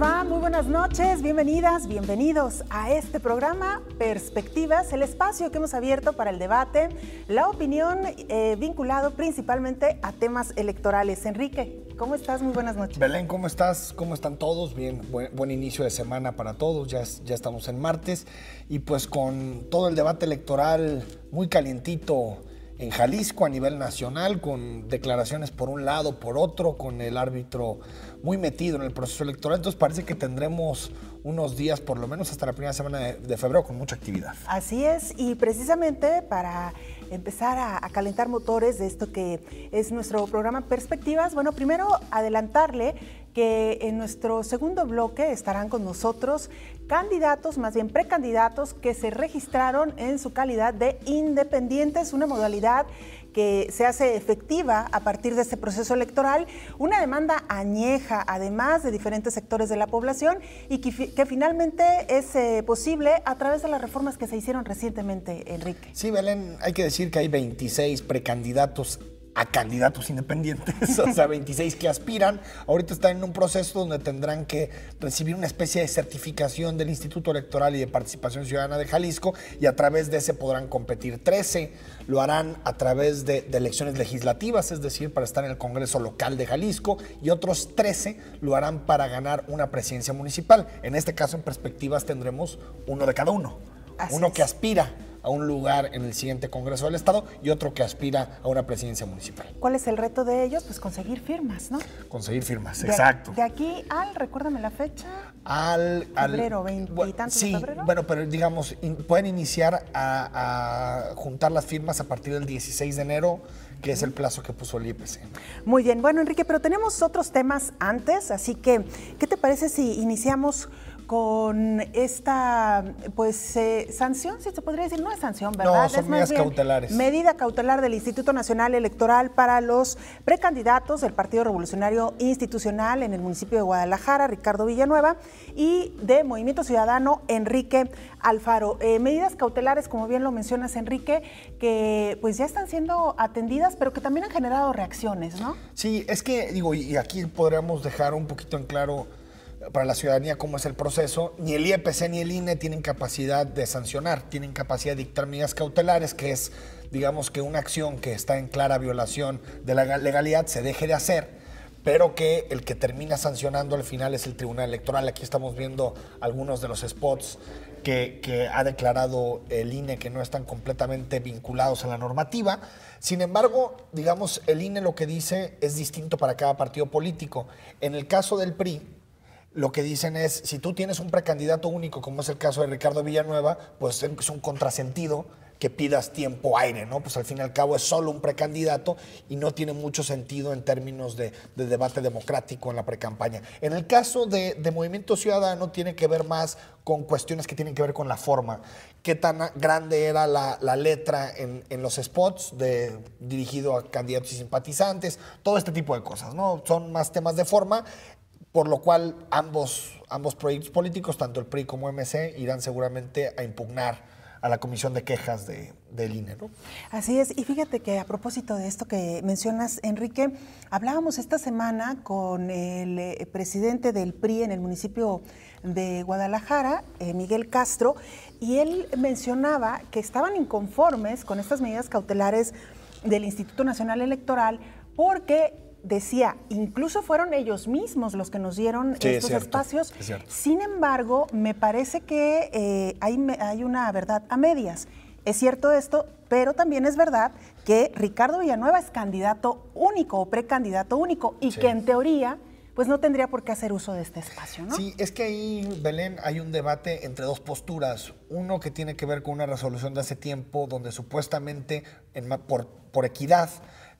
Muy buenas noches, bienvenidas, bienvenidos a este programa Perspectivas, el espacio que hemos abierto para el debate, la opinión eh, vinculado principalmente a temas electorales. Enrique, ¿cómo estás? Muy buenas noches. Belén, ¿cómo estás? ¿Cómo están todos? Bien, buen, inicio de semana para todos, ya estamos en martes y pues con todo el debate electoral muy calientito en Jalisco a nivel nacional, con declaraciones por un lado, por otro, con el árbitro muy metido en el proceso electoral. Entonces parece que tendremos unos días, por lo menos hasta la primera semana de, febrero, con mucha actividad. Así es, y precisamente para empezar a, a, calentar motores de esto que es nuestro programa Perspectivas, bueno, primero adelantarle que en nuestro segundo bloque estarán con nosotros candidatos, más bien precandidatos, que se registraron en su calidad de independientes, una modalidad que se hace efectiva a partir de este proceso electoral, una demanda añeja, además de diferentes sectores de la población, y que, finalmente es eh, posible a través de las reformas que se hicieron recientemente, Enrique. Sí, Belén, hay que decir que hay 26 precandidatos a candidatos independientes, o sea, 26 que aspiran. Ahorita están en un proceso donde tendrán que recibir una especie de certificación del Instituto Electoral y de Participación Ciudadana de Jalisco y a través de ese podrán competir 13. Lo harán a través de, elecciones legislativas, es decir, para estar en el Congreso Local de Jalisco y otros 13 lo harán para ganar una presidencia municipal. En este caso, en perspectivas, tendremos uno de cada uno, uno que aspira a un lugar en el siguiente Congreso del Estado y otro que aspira a una presidencia municipal. ¿Cuál es el reto de ellos? Pues conseguir firmas, ¿no? Conseguir firmas, exacto. De aquí al, recuérdame la fecha. Al. febrero, 20 sí, Bueno, pero digamos, pueden iniciar a, a juntar las firmas a partir del 16 de enero que es el plazo que puso el IPC. Muy bien, bueno Enrique, pero tenemos otros temas antes, así que, ¿qué te parece si iniciamos con esta pues eh, sanción, si se podría decir, no es sanción, ¿verdad? No, son medidas cautelares. Medida cautelar del Instituto Nacional Electoral para los precandidatos del Partido Revolucionario Institucional en el municipio de Guadalajara, Ricardo Villanueva, y de Movimiento Ciudadano, Enrique Alfaro. Eh, medidas cautelares, como bien lo mencionas, Enrique, que pues ya están siendo atendidas, pero que también han generado reacciones, ¿no? Sí, es que, digo, y aquí podríamos dejar un poquito en claro para la ciudadanía cómo es el proceso. Ni el IEPC ni el INE tienen capacidad de sancionar, tienen capacidad de dictar medidas cautelares, que es, digamos, que una acción que está en clara violación de la legalidad se deje de hacer pero que el que termina sancionando al final es el Tribunal Electoral. Aquí estamos viendo algunos de los spots que, que, ha declarado el INE que no están completamente vinculados a la normativa. Sin embargo, digamos, el INE lo que dice es distinto para cada partido político. En el caso del PRI, lo que dicen es, si tú tienes un precandidato único, como es el caso de Ricardo Villanueva, pues es un contrasentido que pidas tiempo aire, ¿no? Pues al fin y al cabo es solo un precandidato y no tiene mucho sentido en términos de, debate democrático en la precampaña. En el caso de, Movimiento Ciudadano tiene que ver más con cuestiones que tienen que ver con la forma. ¿Qué tan grande era la, letra en, los spots de, dirigido a candidatos y simpatizantes? Todo este tipo de cosas, ¿no? Son más temas de forma por lo cual ambos, ambos proyectos políticos, tanto el PRI como MC, irán seguramente a impugnar a la comisión de quejas de, del INE. ¿no? Así es, y fíjate que a propósito de esto que mencionas, Enrique, hablábamos esta semana con el eh, presidente del PRI en el municipio de Guadalajara, eh, Miguel Castro, y él mencionaba que estaban inconformes con estas medidas cautelares del Instituto Nacional Electoral porque decía, incluso fueron ellos mismos los que nos dieron estos espacios. Sin embargo, me parece que eh, hay, una verdad a medias. Es cierto esto, pero también es verdad que Ricardo Villanueva es candidato único o precandidato único y que en teoría pues no tendría por qué hacer uso de este espacio, ¿no? Sí, es que ahí, Belén, hay un debate entre dos posturas. Uno que tiene que ver con una resolución de hace tiempo donde supuestamente, por, por equidad,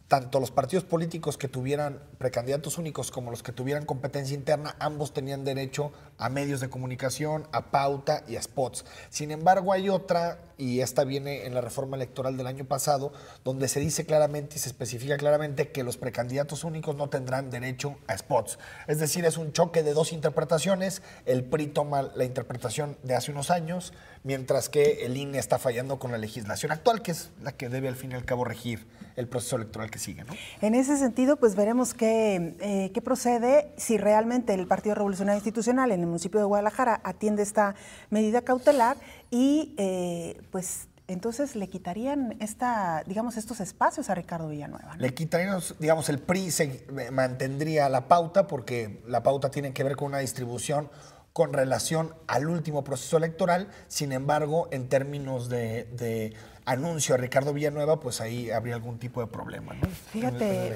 tanto los partidos políticos que tuvieran precandidatos únicos como los que tuvieran competencia interna, ambos tenían derecho a medios de comunicación, a pauta y a spots. Sin embargo, hay otra y esta viene en la reforma electoral del año pasado, donde se dice claramente y se especifica claramente que los precandidatos únicos no tendrán derecho a spots. Es decir, es un choque de dos interpretaciones. El PRI toma la interpretación de hace unos años, mientras que el INE está fallando con la legislación actual, que es la que debe al fin y al cabo regir el proceso electoral que sigue. En ese sentido, pues veremos qué, eh, qué procede si realmente el Partido Revolucionario Institucional en el municipio de Guadalajara atiende esta medida cautelar y eh, pues entonces le quitarían esta, digamos, estos espacios a Ricardo Villanueva. Le quitarían, digamos, el PRI se mantendría la pauta porque la pauta tiene que ver con una distribución con relación al último proceso electoral. Sin embargo, en términos de, anuncio a Ricardo Villanueva, pues ahí habría algún tipo de problema, pues Fíjate,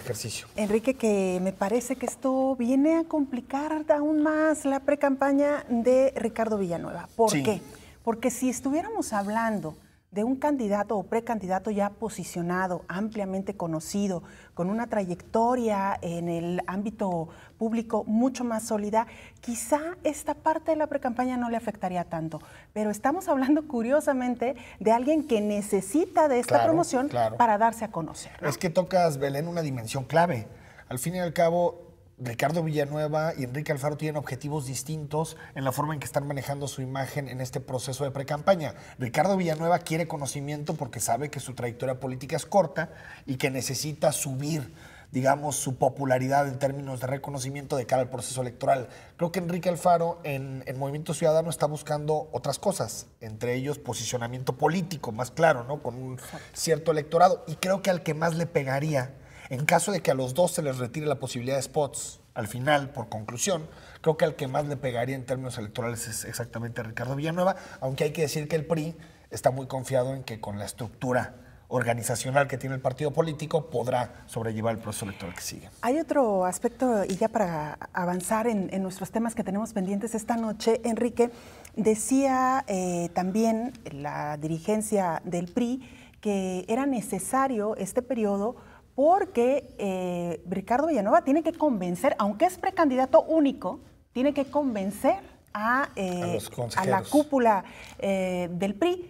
Enrique, que me parece que esto viene a complicar aún más la precampaña de Ricardo Villanueva. ¿Por qué? Porque si estuviéramos hablando de un candidato o precandidato ya posicionado, ampliamente conocido, con una trayectoria en el ámbito público mucho más sólida, quizá esta parte de la precampaña no le afectaría tanto. Pero estamos hablando curiosamente de alguien que necesita de esta promoción para darse a conocer. Es que tocas, Belén, una dimensión clave. Al fin y al cabo, Ricardo Villanueva y Enrique Alfaro tienen objetivos distintos en la forma en que están manejando su imagen en este proceso de precampaña. Ricardo Villanueva quiere conocimiento porque sabe que su trayectoria política es corta y que necesita subir, digamos, su popularidad en términos de reconocimiento de cara al proceso electoral. Creo que Enrique Alfaro en, el Movimiento Ciudadano está buscando otras cosas, entre ellos posicionamiento político, más claro, ¿no? Con un cierto electorado. Y creo que al que más le pegaría en caso de que a los dos se les retire la posibilidad de spots al final, por conclusión, creo que al que más le pegaría en términos electorales es exactamente Ricardo Villanueva, aunque hay que decir que el PRI está muy confiado en que con la estructura organizacional que tiene el partido político podrá sobrellevar el proceso electoral que sigue. Hay otro aspecto, y ya para avanzar en, nuestros temas que tenemos pendientes esta noche, Enrique, decía eh, también la dirigencia del PRI que era necesario este periodo porque eh, Ricardo Villanueva tiene que convencer, aunque es precandidato único, tiene que convencer a, eh, la cúpula eh, del PRI.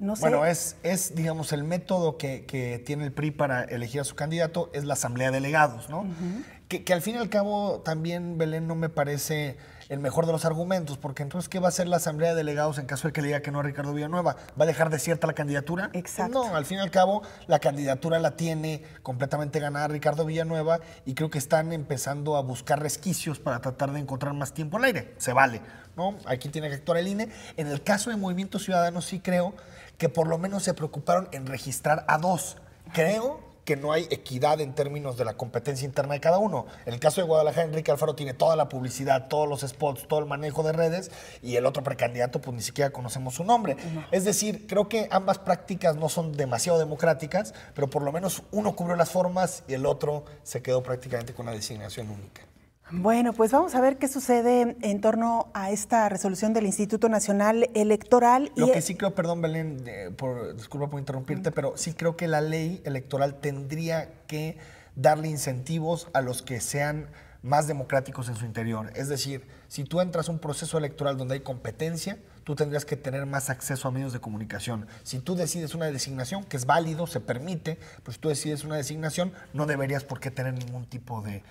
no sé. Bueno, es, es, digamos, el método que, tiene el PRI para elegir a su candidato es la asamblea de delegados, ¿no? que, que, al fin y al cabo también, Belén, no me parece el mejor de los argumentos, porque entonces, ¿qué va a hacer la Asamblea de Delegados en caso de que le diga que no a Ricardo Villanueva? ¿Va a dejar desierta la candidatura? Exacto. no, al fin y al cabo, la candidatura la tiene completamente ganada Ricardo Villanueva y creo que están empezando a buscar resquicios para tratar de encontrar más tiempo al aire. Se vale, ¿no? Aquí tiene que actuar el INE. En el caso de Movimiento Ciudadano, sí creo que por lo menos se preocuparon en registrar a dos. Creo que no hay equidad en términos de la competencia interna de cada uno. En el caso de Guadalajara, Enrique Alfaro tiene toda la publicidad, todos los spots, todo el manejo de redes y el otro precandidato pues ni siquiera conocemos su nombre. Es decir, creo que ambas prácticas no son demasiado democráticas, pero por lo menos uno cubrió las formas y el otro se quedó prácticamente con la designación única. Bueno, pues vamos a ver qué sucede en torno a esta resolución del Instituto Nacional Electoral. Lo que e sí creo, perdón Belén, eh, por, disculpa por interrumpirte, pero sí creo que la ley electoral tendría que darle incentivos a los que sean más democráticos en su interior. Es decir, si tú entras a un proceso electoral donde hay competencia, tú tendrías que tener más acceso a medios de comunicación. Si tú decides una designación, que es válido, se permite, pues si tú decides una designación, no deberías por qué tener ningún tipo de,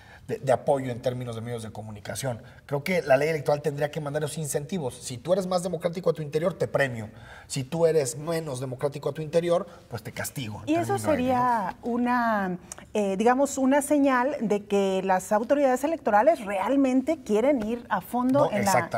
apoyo en términos de medios de comunicación. Creo que la ley electoral tendría que mandar los incentivos. Si tú eres más democrático a tu interior, te premio. Si tú eres menos democrático a tu interior, pues te castigo. Y eso sería una, eh, digamos, una señal de que las autoridades electorales realmente quieren ir a fondo en la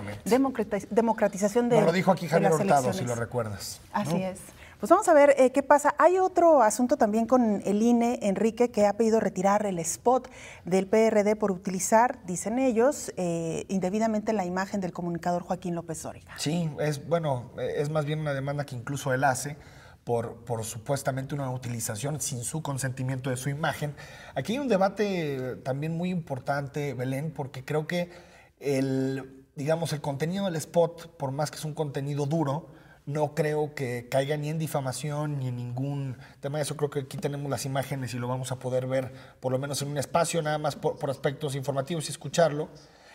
democratización de lo dijo aquí Javier Hurtado, si lo recuerdas. Así es. Pues vamos a ver eh, qué pasa. Hay otro asunto también con el INE, Enrique, que ha pedido retirar el spot del PRD por utilizar, dicen ellos, eh, indebidamente la imagen del comunicador Joaquín López Dóriga. Sí, es bueno, es más bien una demanda que incluso él hace. Por, por, supuestamente una utilización sin su consentimiento de su imagen. Aquí hay un debate también muy importante, Belén, porque creo que el digamos, el contenido del spot, por más que es un contenido duro, no creo que caiga ni en difamación ni en ningún tema eso. Creo que aquí tenemos las imágenes y lo vamos a poder ver, por lo menos en un espacio, nada más por, aspectos informativos y escucharlo.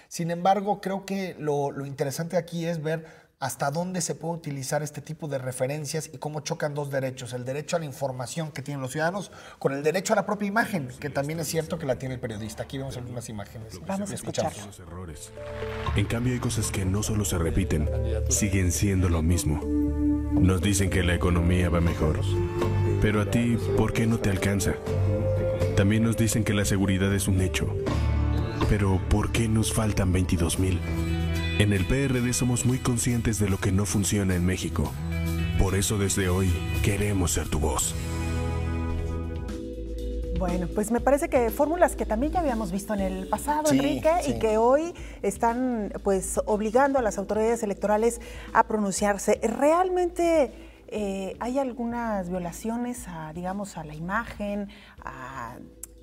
Sin embargo, creo que lo, lo interesante aquí es ver hasta dónde se puede utilizar este tipo de referencias y cómo chocan dos derechos, el derecho a la información que tienen los ciudadanos con el derecho a la propia imagen, que también es cierto que la tiene el periodista. Aquí vemos algunas imágenes. Vamos a escuchar. En cambio hay cosas que no solo se repiten, siguen siendo lo mismo. Nos dicen que la economía va mejor, pero a ti, ¿por qué no te alcanza? También nos dicen que la seguridad es un hecho, pero ¿por qué nos faltan 22 mil? En el PRD somos muy conscientes de lo que no funciona en México. Por eso desde hoy queremos ser tu voz. Bueno, pues me parece que fórmulas que también ya habíamos visto en el pasado, Enrique, y que hoy están pues obligando a las autoridades electorales a pronunciarse. ¿Realmente eh, hay algunas violaciones a, digamos, a la imagen, a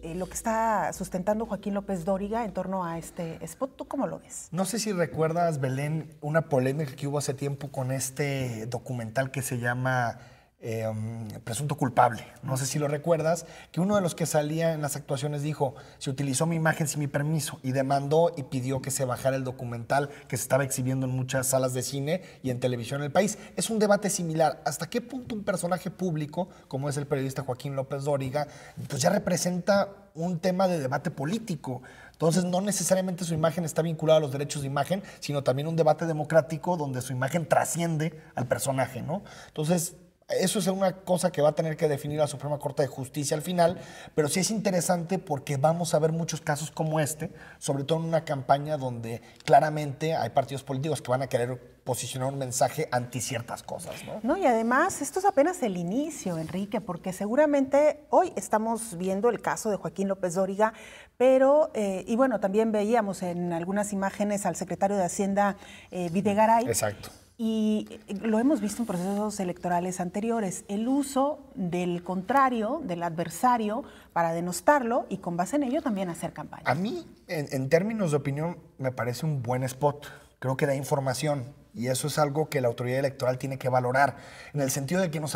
eh, lo que está sustentando Joaquín López Dóriga en torno a este spot. ¿Tú cómo lo ves? No sé si recuerdas, Belén, una polémica que hubo hace tiempo con este documental que se llama Em, presunto culpable. No sé si lo recuerdas, que uno de los que salía en las actuaciones dijo, se utilizó mi imagen sin mi permiso y demandó y pidió que se bajara el documental que se estaba exhibiendo en muchas salas de cine y en televisión en el país. Es un debate similar. ¿Hasta qué punto un personaje público, como es el periodista Joaquín López Dóriga, pues ya representa un tema de debate político? Entonces, no necesariamente su imagen está vinculada a los derechos de imagen, sino también un debate democrático donde su imagen trasciende al personaje, ¿no? Entonces, eso es una cosa que va a tener que definir la Suprema Corte de Justicia al final, pero sí es interesante porque vamos a ver muchos casos como este, sobre todo en una campaña donde claramente hay partidos políticos que van a querer posicionar un mensaje anti ciertas cosas. ¿no? no, y además esto es apenas el inicio, Enrique, porque seguramente hoy estamos viendo el caso de Joaquín López Dóriga, pero, eh, y bueno, también veíamos en algunas imágenes al secretario de Hacienda, eh, Videgaray. Exacto y eh, lo hemos visto en procesos electorales anteriores, el uso del contrario, del adversario, para denostarlo y con base en ello también hacer campaña. A mí, en, términos de opinión, me parece un buen spot. Creo que da información, y eso es algo que la autoridad electoral tiene que valorar, en el sentido de que nos,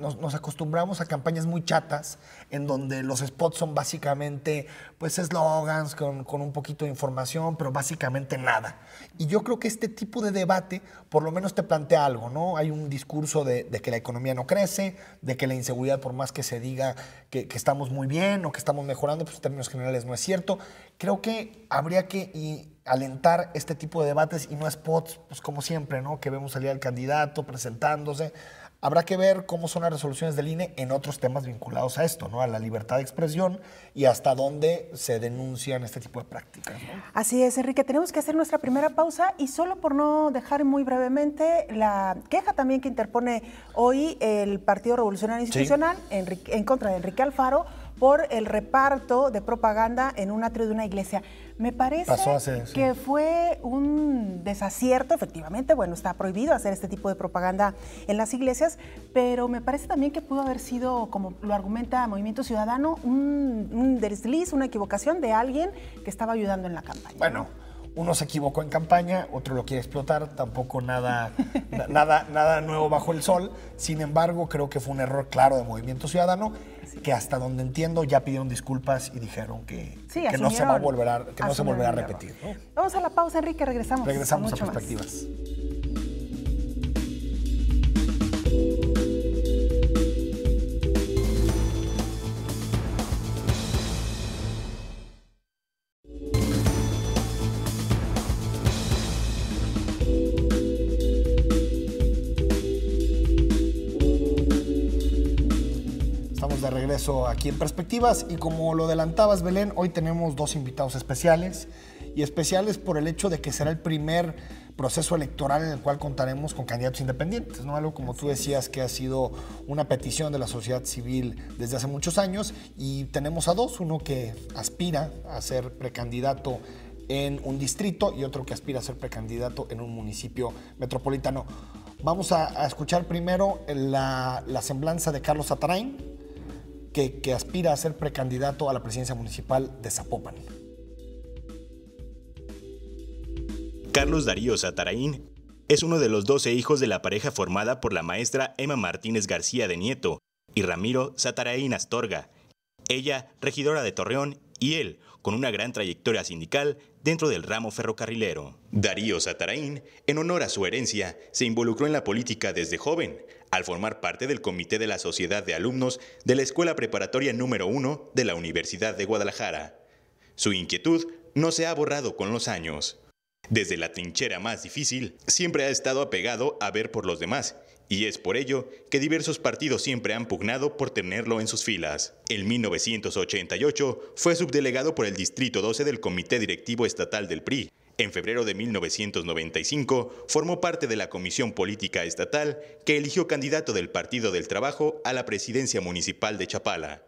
nos, nos, acostumbramos a campañas muy chatas, en donde los spots son básicamente pues eslogans con, con, un poquito de información, pero básicamente nada. Y yo creo que este tipo de debate por lo menos te plantea algo, ¿no? Hay un discurso de, de que la economía no crece, de que la inseguridad, por más que se diga que, que, estamos muy bien o que estamos mejorando, pues en términos generales no es cierto. Creo que habría que alentar este tipo de debates y no spots, pues como siempre, ¿no? Que vemos salir al candidato presentándose. Habrá que ver cómo son las resoluciones del INE en otros temas vinculados a esto, ¿no? A la libertad de expresión y hasta dónde se denuncian este tipo de prácticas. Así es, Enrique. Tenemos que hacer nuestra primera pausa y solo por no dejar muy brevemente la queja también que interpone hoy el Partido Revolucionario Institucional en contra de Enrique Alfaro por el reparto de propaganda en un atrio de una iglesia. Me parece que fue un desacierto, efectivamente. Bueno, está prohibido hacer este tipo de propaganda en las iglesias, pero me parece también que pudo haber sido, como lo argumenta Movimiento Ciudadano, un, desliz, una equivocación de alguien que estaba ayudando en la campaña. Bueno, uno se equivocó en campaña, otro lo quiere explotar, tampoco nada, nada, nada nuevo bajo el sol. Sin embargo, creo que fue un error claro de Movimiento Ciudadano que hasta donde entiendo ya pidieron disculpas y dijeron que, no se va a volver que no se volverá a repetir. Vamos a la pausa, Enrique, regresamos. Regresamos a, perspectivas. de regreso aquí en Perspectivas y como lo adelantabas Belén, hoy tenemos dos invitados especiales y especiales por el hecho de que será el primer proceso electoral en el cual contaremos con candidatos independientes, ¿no? Algo como tú decías que ha sido una petición de la sociedad civil desde hace muchos años y tenemos a dos, uno que aspira a ser precandidato en un distrito y otro que aspira a ser precandidato en un municipio metropolitano. Vamos a, escuchar primero la, semblanza de Carlos Atarain, que, aspira a ser precandidato a la presidencia municipal de Zapopan. Carlos Darío Sataraín es uno de los 12 hijos de la pareja formada por la maestra Emma Martínez García de Nieto y Ramiro Sataraín Astorga, ella regidora de Torreón y él con una gran trayectoria sindical dentro del ramo ferrocarrilero. Darío Sataraín, en honor a su herencia, se involucró en la política desde joven, al formar parte del comité de la Sociedad de Alumnos de la Escuela Preparatoria número 1 de la Universidad de Guadalajara. Su inquietud no se ha borrado con los años. Desde la trinchera más difícil, siempre ha estado apegado a ver por los demás, y es por ello que diversos partidos siempre han pugnado por tenerlo en sus filas. En 1988 fue subdelegado por el Distrito 12 del Comité Directivo Estatal del PRI, en febrero de 1995 formó parte de la Comisión Política Estatal que eligió candidato del Partido del Trabajo a la presidencia municipal de Chapala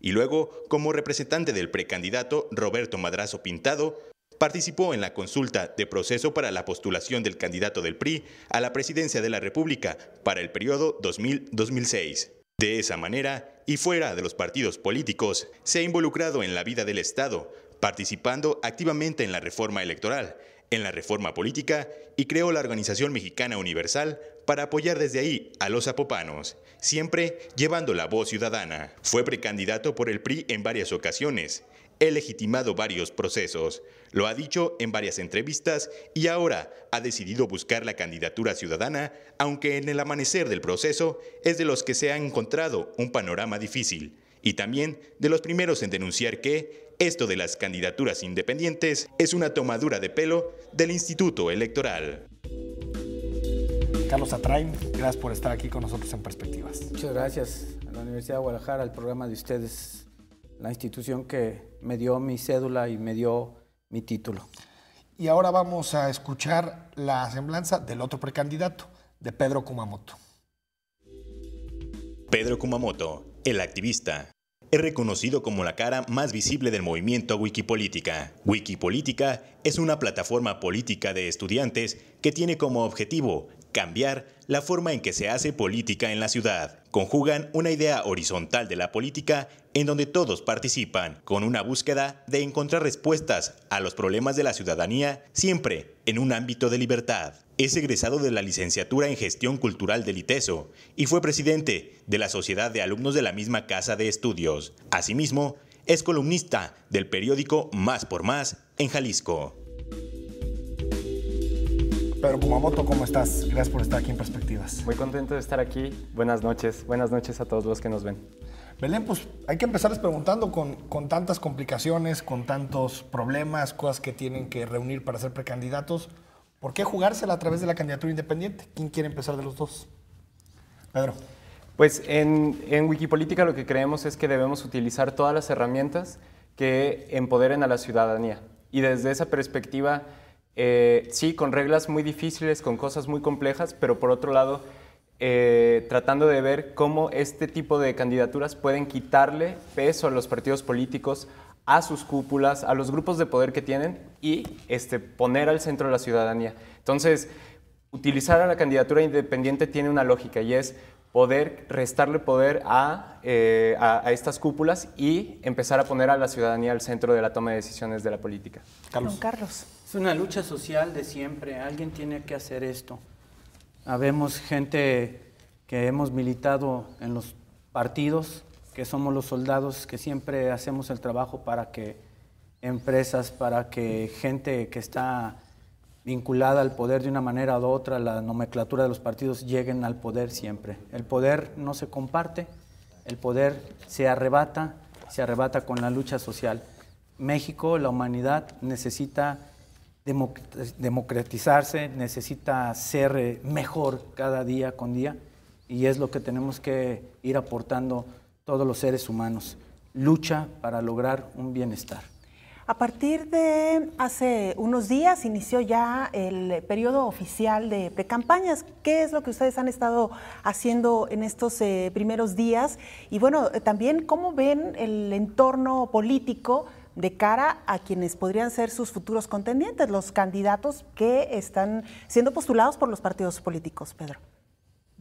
y luego como representante del precandidato Roberto Madrazo Pintado, participó en la consulta de proceso para la postulación del candidato del PRI a la presidencia de la República para el periodo 2000-2006. De esa manera, y fuera de los partidos políticos, se ha involucrado en la vida del Estado, participando activamente en la reforma electoral, en la reforma política y creó la Organización Mexicana Universal para apoyar desde ahí a los apopanos, siempre llevando la voz ciudadana. Fue precandidato por el PRI en varias ocasiones. He legitimado varios procesos, lo ha dicho en varias entrevistas y ahora ha decidido buscar la candidatura ciudadana, aunque en el amanecer del proceso es de los que se ha encontrado un panorama difícil y también de los primeros en denunciar que esto de las candidaturas independientes es una tomadura de pelo del Instituto Electoral. Carlos Atrain, gracias por estar aquí con nosotros en Perspectivas. Muchas gracias a la Universidad de Guadalajara, al programa de ustedes, la institución que me dio mi cédula y me dio mi título. Y ahora vamos a escuchar la semblanza del otro precandidato, de Pedro Kumamoto. Pedro Kumamoto, el activista, es reconocido como la cara más visible del movimiento Wikipolítica. Wikipolítica es una plataforma política de estudiantes que tiene como objetivo cambiar la forma en que se hace política en la ciudad. Conjugan una idea horizontal de la política en donde todos participan, con una búsqueda de encontrar respuestas a los problemas de la ciudadanía, siempre en un ámbito de libertad. Es egresado de la licenciatura en Gestión Cultural del ITESO y fue presidente de la Sociedad de Alumnos de la misma Casa de Estudios. Asimismo, es columnista del periódico Más por Más en Jalisco. Pedro Kumamoto, ¿cómo estás? Gracias por estar aquí en Perspectivas. Muy contento de estar aquí. Buenas noches. Buenas noches a todos los que nos ven. Belén, pues hay que empezarles preguntando con, con tantas complicaciones, con tantos problemas, cosas que tienen que reunir para ser precandidatos. ¿Por qué jugársela a través de la candidatura independiente? ¿Quién quiere empezar de los dos? Pedro. Pues en, en Wikipolítica lo que creemos es que debemos utilizar todas las herramientas que empoderen a la ciudadanía. Y desde esa perspectiva, eh, sí, con reglas muy difíciles, con cosas muy complejas, pero por otro lado, eh, tratando de ver cómo este tipo de candidaturas pueden quitarle peso a los partidos políticos, a sus cúpulas, a los grupos de poder que tienen y este, poner al centro de la ciudadanía. Entonces, utilizar a la candidatura independiente tiene una lógica y es poder restarle poder eh, a, estas cúpulas y empezar a poner a la ciudadanía al centro de la toma de decisiones de la política. Carlos. Carlos. Es una lucha social de siempre, alguien tiene que hacer esto. Habemos gente que hemos militado en los partidos, que somos los soldados que siempre hacemos el trabajo para que empresas, para que gente que está vinculada al poder de una manera u otra, la nomenclatura de los partidos, lleguen al poder siempre. El poder no se comparte, el poder se arrebata, se arrebata con la lucha social. México, la humanidad, necesita democratizarse, necesita ser eh, mejor cada día con día y es lo que tenemos que ir aportando todos los seres humanos. Lucha para lograr un bienestar. A partir de hace unos días inició ya el periodo oficial de precampañas. ¿Qué es lo que ustedes han estado haciendo en estos eh, primeros días? Y bueno, también cómo ven el entorno político de cara a quienes podrían ser sus futuros contendientes, los candidatos que están siendo postulados por los partidos políticos, Pedro.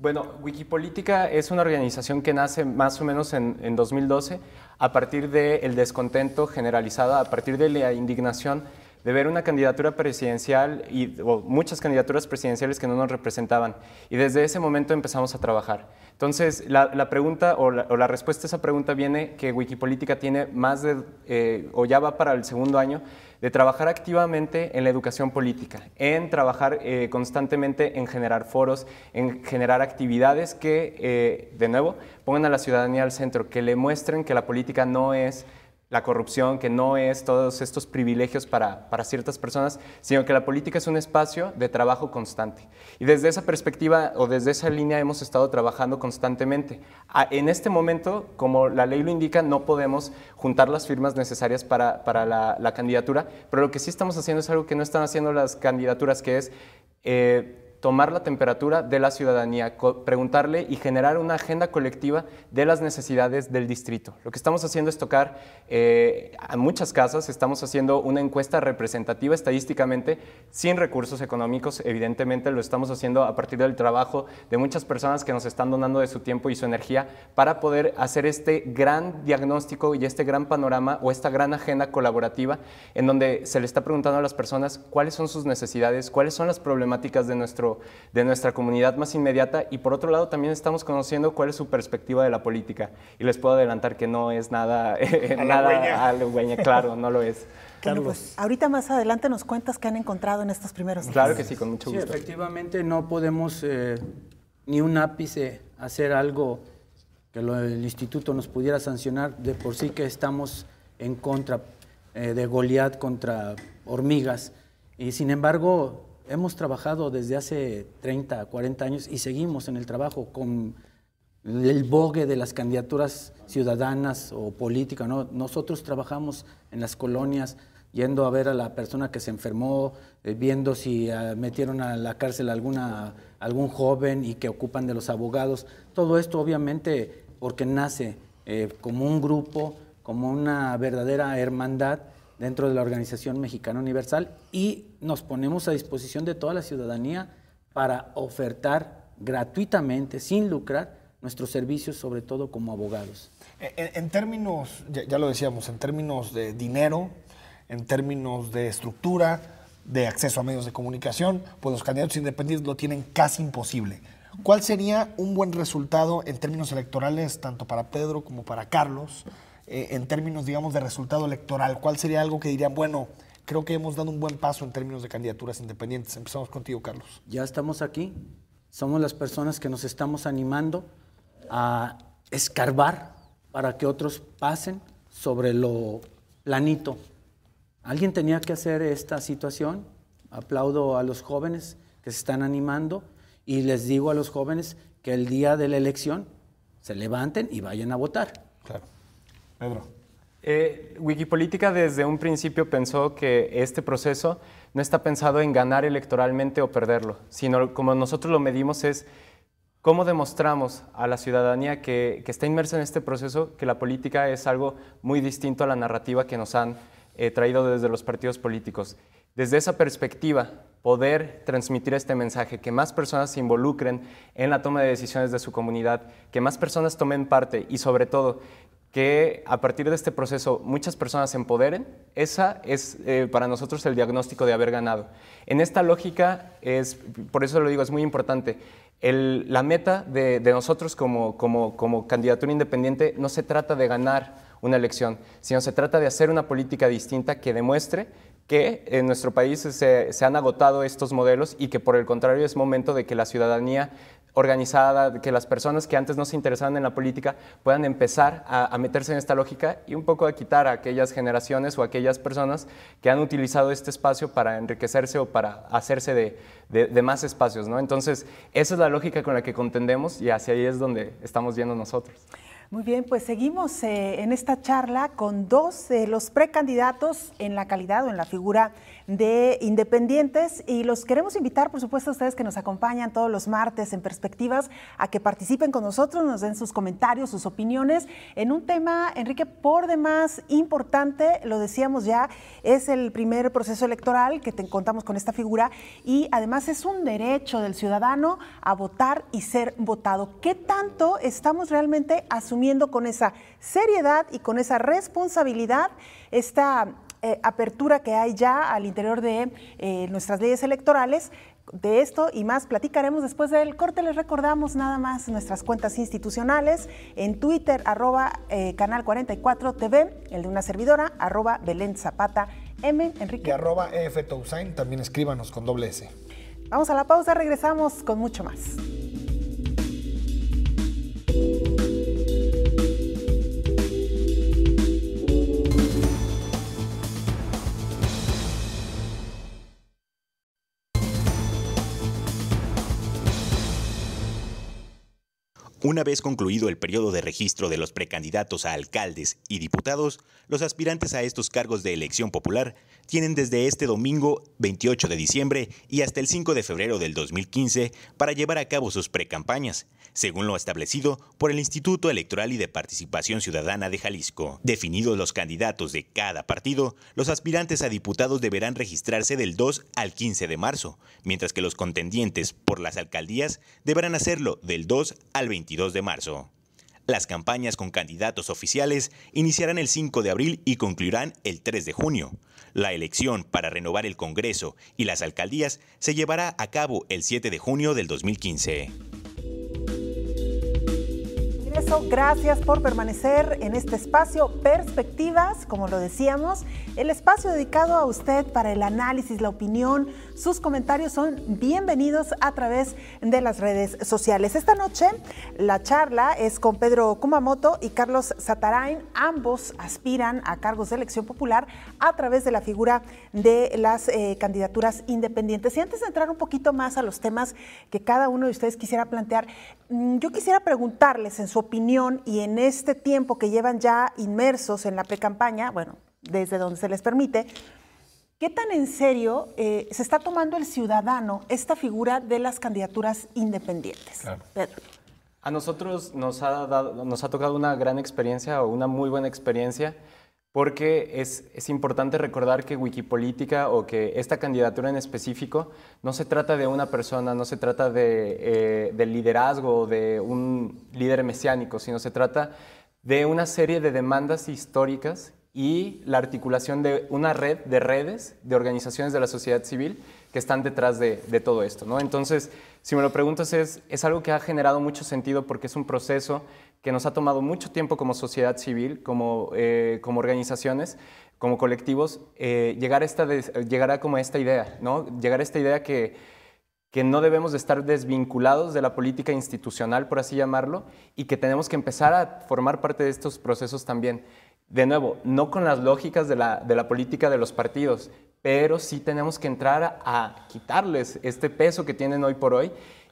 Bueno, Wikipolítica es una organización que nace más o menos en, 2012 a partir del descontento generalizado, a partir de la indignación de ver una candidatura presidencial y o muchas candidaturas presidenciales que no nos representaban. Y desde ese momento empezamos a trabajar. Entonces, la, pregunta o la, respuesta a esa pregunta viene que Wikipolítica tiene más de, eh, o ya va para el segundo año, de trabajar activamente en la educación política, en trabajar eh, constantemente en generar foros, en generar actividades que, eh, de nuevo, pongan a la ciudadanía al centro, que le muestren que la política no es la corrupción, que no es todos estos privilegios para, ciertas personas, sino que la política es un espacio de trabajo constante. Y desde esa perspectiva o desde esa línea hemos estado trabajando constantemente. Ah, en este momento, como la ley lo indica, no podemos juntar las firmas necesarias para, la, candidatura, pero lo que sí estamos haciendo es algo que no están haciendo las candidaturas, que es... Eh, tomar la temperatura de la ciudadanía, preguntarle y generar una agenda colectiva de las necesidades del distrito. Lo que estamos haciendo es tocar eh, a muchas casas, estamos haciendo una encuesta representativa estadísticamente, sin recursos económicos, evidentemente lo estamos haciendo a partir del trabajo de muchas personas que nos están donando de su tiempo y su energía para poder hacer este gran diagnóstico y este gran panorama o esta gran agenda colaborativa en donde se le está preguntando a las personas cuáles son sus necesidades, cuáles son las problemáticas de nuestro de nuestra comunidad más inmediata y por otro lado también estamos conociendo cuál es su perspectiva de la política. Y les puedo adelantar que no es nada, eh, nada claro, no lo es. claro pues, ahorita más adelante nos cuentas qué han encontrado en estos primeros días. Claro que sí, con mucho gusto. efectivamente no podemos eh, ni un ápice hacer algo que el instituto nos pudiera sancionar, de por sí que estamos en contra eh, de Goliat contra hormigas. Y sin embargo, hemos trabajado desde hace 30, 40 años y seguimos en el trabajo con el bogue de las candidaturas ciudadanas o políticas. Nosotros trabajamos en las colonias yendo a ver a la persona que se enfermó, eh, viendo si ah, metieron a la cárcel alguna, algún joven y que ocupan de los abogados. Todo esto obviamente porque nace eh, como un grupo, como una verdadera hermandad dentro de la Organización Mexicana Universal y nos ponemos a disposición de toda la ciudadanía para ofertar gratuitamente, sin lucrar, nuestros servicios, sobre todo como abogados. Eh, en, términos, ya, lo decíamos, en términos de dinero, en términos de estructura, de acceso a medios de comunicación, pues los candidatos independientes lo tienen casi imposible. ¿Cuál sería un buen resultado en términos electorales, tanto para Pedro como para Carlos? Eh, en términos, digamos, de resultado electoral? ¿Cuál sería algo que dirían, bueno, creo que hemos dado un buen paso en términos de candidaturas independientes? Empezamos contigo, Carlos. Ya estamos aquí. Somos las personas que nos estamos animando a escarbar para que otros pasen sobre lo planito. Alguien tenía que hacer esta situación. Aplaudo a los jóvenes que se están animando y les digo a los jóvenes que el día de la elección se levanten y vayan a votar. Claro. Pedro. Eh, Wikipolítica desde un principio pensó que este proceso no está pensado en ganar electoralmente o perderlo, sino como nosotros lo medimos es cómo demostramos a la ciudadanía que, está inmersa en este proceso que la política es algo muy distinto a la narrativa que nos han eh, traído desde los partidos políticos. Desde esa perspectiva, poder transmitir este mensaje, que más personas se involucren en la toma de decisiones de su comunidad, que más personas tomen parte y sobre todo que a partir de este proceso muchas personas se empoderen, esa es eh, para nosotros el diagnóstico de haber ganado. En esta lógica, es, por eso lo digo, es muy importante, la meta de, nosotros como, candidatura independiente no se trata de ganar una elección, sino se trata de hacer una política distinta que demuestre que en nuestro país se, se, han agotado estos modelos y que por el contrario es momento de que la ciudadanía organizada, que las personas que antes no se interesaban en la política puedan empezar a, meterse en esta lógica y un poco a quitar a aquellas generaciones o aquellas personas que han utilizado este espacio para enriquecerse o para hacerse de, más espacios. ¿no? Entonces, esa es la lógica con la que contendemos y hacia ahí es donde estamos yendo nosotros. Muy bien, pues seguimos eh, en esta charla con dos de los precandidatos en la calidad o en la figura de Independientes y los queremos invitar, por supuesto, a ustedes que nos acompañan todos los martes en Perspectivas a que participen con nosotros, nos den sus comentarios, sus opiniones en un tema, Enrique, por demás importante, lo decíamos ya, es el primer proceso electoral que te contamos con esta figura y además es un derecho del ciudadano a votar y ser votado. ¿Qué tanto estamos realmente asumiendo con esa seriedad y con esa responsabilidad esta eh, apertura que hay ya al interior de eh, nuestras leyes electorales. De esto y más platicaremos después del corte. Les recordamos nada más nuestras cuentas institucionales en Twitter, arroba eh, canal 44 TV, el de una servidora, arroba Belén Zapata M, Enrique. Y arroba EF también escríbanos con doble S. Vamos a la pausa, regresamos con mucho más. Una vez concluido el periodo de registro de los precandidatos a alcaldes y diputados, los aspirantes a estos cargos de elección popular tienen desde este domingo 28 de diciembre y hasta el 5 de febrero del 2015 para llevar a cabo sus precampañas, según lo establecido por el Instituto Electoral y de Participación Ciudadana de Jalisco. Definidos los candidatos de cada partido, los aspirantes a diputados deberán registrarse del 2 al 15 de marzo, mientras que los contendientes por las alcaldías deberán hacerlo del 2 al 22 de marzo. Las campañas con candidatos oficiales iniciarán el 5 de abril y concluirán el 3 de junio. La elección para renovar el Congreso y las alcaldías se llevará a cabo el 7 de junio del 2015. Gracias por permanecer en este espacio Perspectivas, como lo decíamos, el espacio dedicado a usted para el análisis, la opinión. Sus comentarios son bienvenidos a través de las redes sociales. Esta noche la charla es con Pedro Kumamoto y Carlos Satarain. Ambos aspiran a cargos de elección popular a través de la figura de las eh, candidaturas independientes. Y antes de entrar un poquito más a los temas que cada uno de ustedes quisiera plantear, mm, yo quisiera preguntarles en su opinión y en este tiempo que llevan ya inmersos en la pre-campaña, bueno, desde donde se les permite, ¿qué tan en serio eh, se está tomando el ciudadano esta figura de las candidaturas independientes? Pedro. A nosotros nos ha, dado, nos ha tocado una gran experiencia o una muy buena experiencia porque es, importante recordar que Wikipolítica o que esta candidatura en específico no se trata de una persona, no se trata de, eh, del liderazgo o de un líder mesiánico, sino se trata de una serie de demandas históricas y la articulación de una red de redes, de organizaciones de la sociedad civil que están detrás de, todo esto. Entonces, si me lo preguntas, es, algo que ha generado mucho sentido porque es un proceso que nos ha tomado mucho tiempo como sociedad civil, como, eh, como organizaciones, como colectivos, eh, llegar, a esta como esta idea, ¿no? Llegar a esta idea que, que no debemos de estar desvinculados de la política institucional, por así llamarlo, y que tenemos que empezar a formar parte de estos procesos también. De nuevo, no con las lógicas de la, de la política de los partidos, pero sí tenemos que entrar a quitarles este peso que tienen hoy por hoy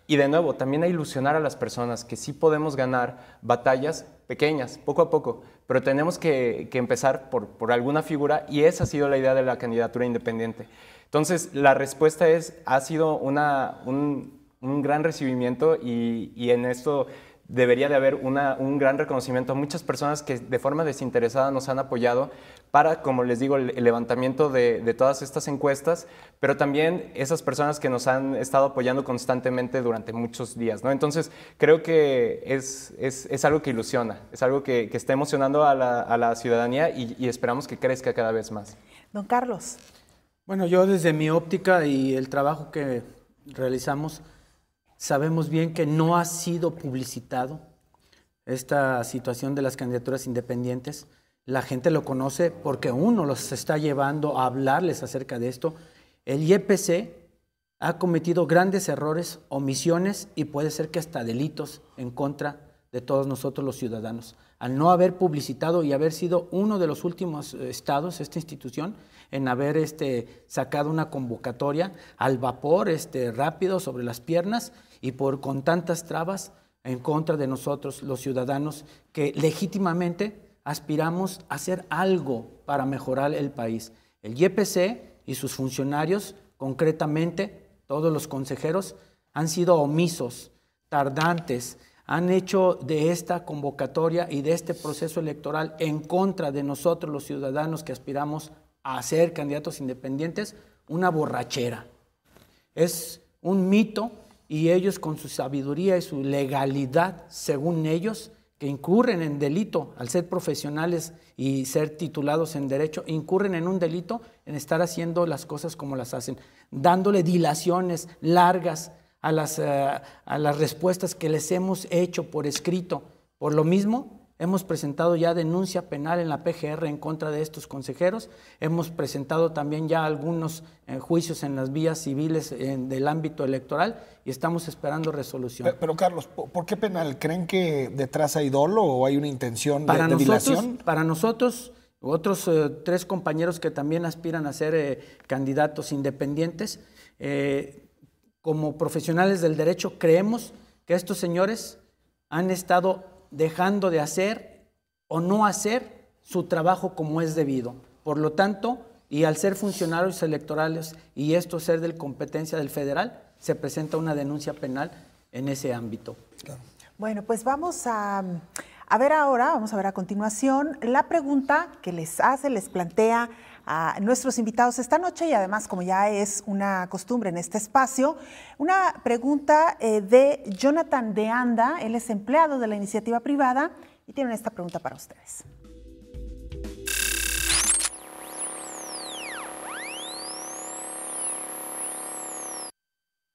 y de nuevo, también a ilusionar a las personas que sí podemos ganar batallas pequeñas, poco a poco, pero tenemos que, empezar por, alguna figura y esa ha sido la idea de la candidatura independiente. Entonces, la respuesta es, ha sido una, un, gran recibimiento y, y en esto debería de haber un gran reconocimiento a muchas personas que de forma desinteresada nos han apoyado para, como les digo, el, levantamiento de, todas estas encuestas, pero también esas personas que nos han estado apoyando constantemente durante muchos días. ¿no? Entonces, creo que es, es, algo que ilusiona, es algo que, que está emocionando a la, ciudadanía y esperamos que crezca cada vez más. Don Carlos. Bueno, yo desde mi óptica y el trabajo que realizamos, Sabemos bien que no ha sido publicitado esta situación de las candidaturas independientes. La gente lo conoce porque uno los está llevando a hablarles acerca de esto. El IEPC ha cometido grandes errores, omisiones y puede ser que hasta delitos en contra de todos nosotros los ciudadanos. Al no haber publicitado y haber sido uno de los últimos eh, estados, esta institución, en haber este, sacado una convocatoria al vapor, este, rápido, sobre las piernas, y por con tantas trabas en contra de nosotros los ciudadanos que legítimamente aspiramos a hacer algo para mejorar el país. El YPC y sus funcionarios, concretamente todos los consejeros, han sido omisos, tardantes, han hecho de esta convocatoria y de este proceso electoral en contra de nosotros los ciudadanos que aspiramos a ser candidatos independientes una borrachera. Es un mito y ellos con su sabiduría y su legalidad, según ellos, que incurren en delito al ser profesionales y ser titulados en derecho, incurren en un delito en estar haciendo las cosas como las hacen, dándole dilaciones largas a las, eh, respuestas que les hemos hecho por escrito. Por lo mismo, Hemos presentado ya denuncia penal en la PGR en contra de estos consejeros. Hemos presentado también ya algunos eh, juicios en las vías civiles del ámbito electoral y estamos esperando resolución. Pero, Carlos, ¿por qué penal? ¿Creen que detrás hay dolo o hay una intención de, para Para nosotros, otros eh, tres compañeros que también aspiran a ser eh, candidatos independientes, como profesionales del derecho, creemos que estos señores han estado dejando de hacer o no hacer su trabajo como es debido. Por lo tanto, y al ser funcionarios electorales y esto ser de competencia del federal, se presenta una denuncia penal en ese ámbito. Bueno, pues vamos a, a ver ahora, vamos a ver a continuación la pregunta que les hace, les plantea a nuestros invitados esta noche y además, como ya es una costumbre en este espacio, una pregunta eh, de Jonathan de Anda, él es empleado de la iniciativa privada y tienen esta pregunta para ustedes.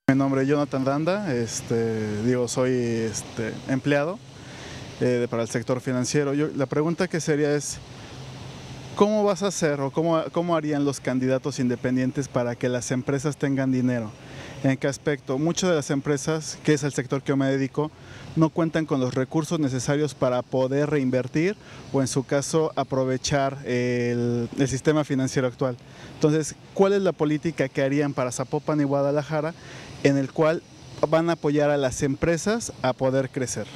Mi nombre es Jonathan de este, digo, soy este, empleado eh, para el sector financiero. la pregunta que sería es, ¿Cómo vas a hacer o cómo, harían los candidatos independientes para que las empresas tengan dinero? ¿En qué aspecto? Muchas de las empresas, que es el sector que yo me dedico, no cuentan con los recursos necesarios para poder reinvertir o en su caso aprovechar el, sistema financiero actual. Entonces, ¿cuál es la política que harían para Zapopan y Guadalajara en el cual van a apoyar a las empresas a poder crecer?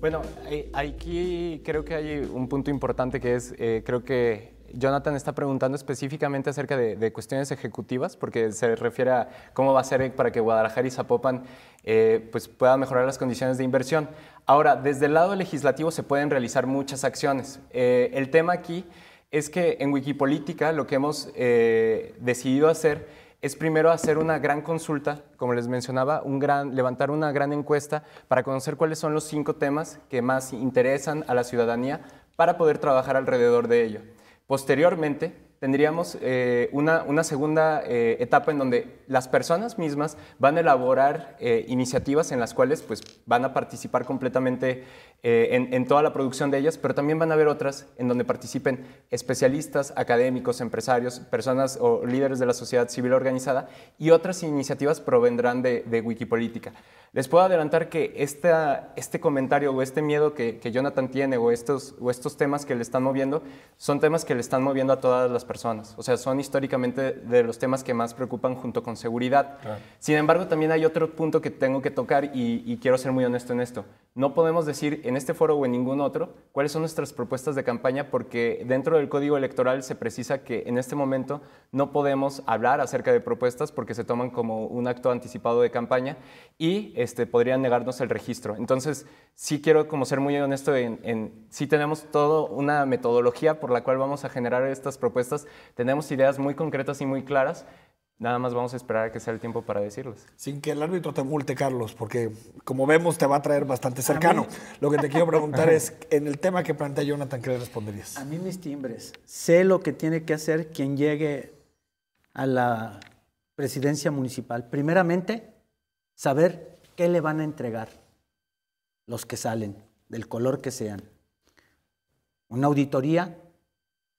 Bueno, eh, aquí creo que hay un punto importante que es, eh, creo que Jonathan está preguntando específicamente acerca de, cuestiones ejecutivas, porque se refiere a cómo va a ser para que Guadalajara y Zapopan eh, pues puedan mejorar las condiciones de inversión. Ahora, desde el lado legislativo se pueden realizar muchas acciones. el tema aquí es que en Wikipolítica lo que hemos decidido hacer es primero hacer una gran consulta, como les mencionaba, un gran, levantar una gran encuesta para conocer cuáles son los cinco temas que más interesan a la ciudadanía para poder trabajar alrededor de ello. Posteriormente, tendríamos eh, una, una, segunda eh, etapa en donde las personas mismas van a elaborar eh, iniciativas en las cuales pues, van a participar completamente en, en, toda la producción de ellas, pero también van a haber otras en donde participen especialistas, académicos, empresarios, personas o líderes de la sociedad civil organizada y otras iniciativas provendrán de, de Wikipolítica. Les puedo adelantar que esta, este comentario o este miedo que, que Jonathan tiene o estos, o estos temas que le están moviendo son temas que le están moviendo a todas las personas. O sea, son históricamente de los temas que más preocupan junto con seguridad. Sin embargo, también hay otro punto que tengo que tocar y, y, quiero ser muy honesto en esto. No podemos decir en este foro o en ningún otro cuáles son nuestras propuestas de campaña porque dentro del código electoral se precisa que en este momento no podemos hablar acerca de propuestas porque se toman como un acto anticipado de campaña y este, podrían negarnos el registro. Entonces, sí quiero como ser muy honesto en, sí tenemos toda una metodología por la cual vamos a generar estas propuestas, tenemos ideas muy concretas y muy claras, nada más vamos a esperar a que sea el tiempo para decirlas. Sin que el árbitro te multe, Carlos, porque como vemos te va a traer bastante cercano. Lo que te quiero preguntar es, en el tema que plantea Jonathan, ¿qué le responderías? A mí mis timbres, sé lo que tiene que hacer quien llegue a la presidencia municipal. Primeramente, saber qué le van a entregar los que salen, del color que sean. Una auditoría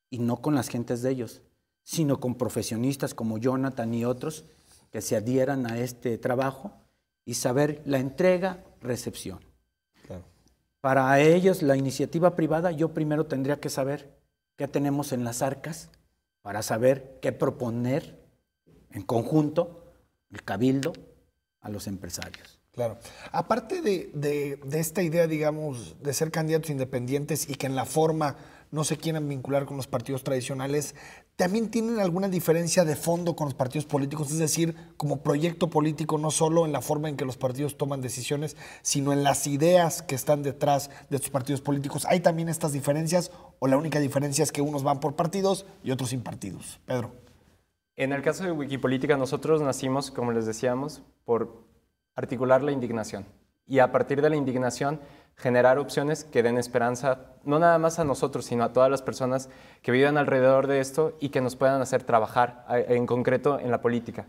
y no con las gentes de ellos, sino con profesionistas como Jonathan y otros que se adhieran a este trabajo y saber la entrega, recepción. Para ellos, la iniciativa privada, yo primero tendría que saber qué tenemos en las arcas para saber qué proponer en conjunto el cabildo a los empresarios. Claro. Aparte de, esta idea, digamos, de ser candidatos independientes y que en la forma no se quieran vincular con los partidos tradicionales, ¿también tienen alguna diferencia de fondo con los partidos políticos? Es decir, como proyecto político, no solo en la forma en que los partidos toman decisiones, sino en las ideas que están detrás de estos partidos políticos. ¿Hay también estas diferencias o la única diferencia es que unos van por partidos y otros sin partidos? Pedro. En el caso de Wikipolítica, nosotros nacimos, como les decíamos, por articular la indignación y a partir de la indignación generar opciones que den esperanza, no nada más a nosotros, sino a todas las personas que viven alrededor de esto y que nos puedan hacer trabajar en concreto en la política.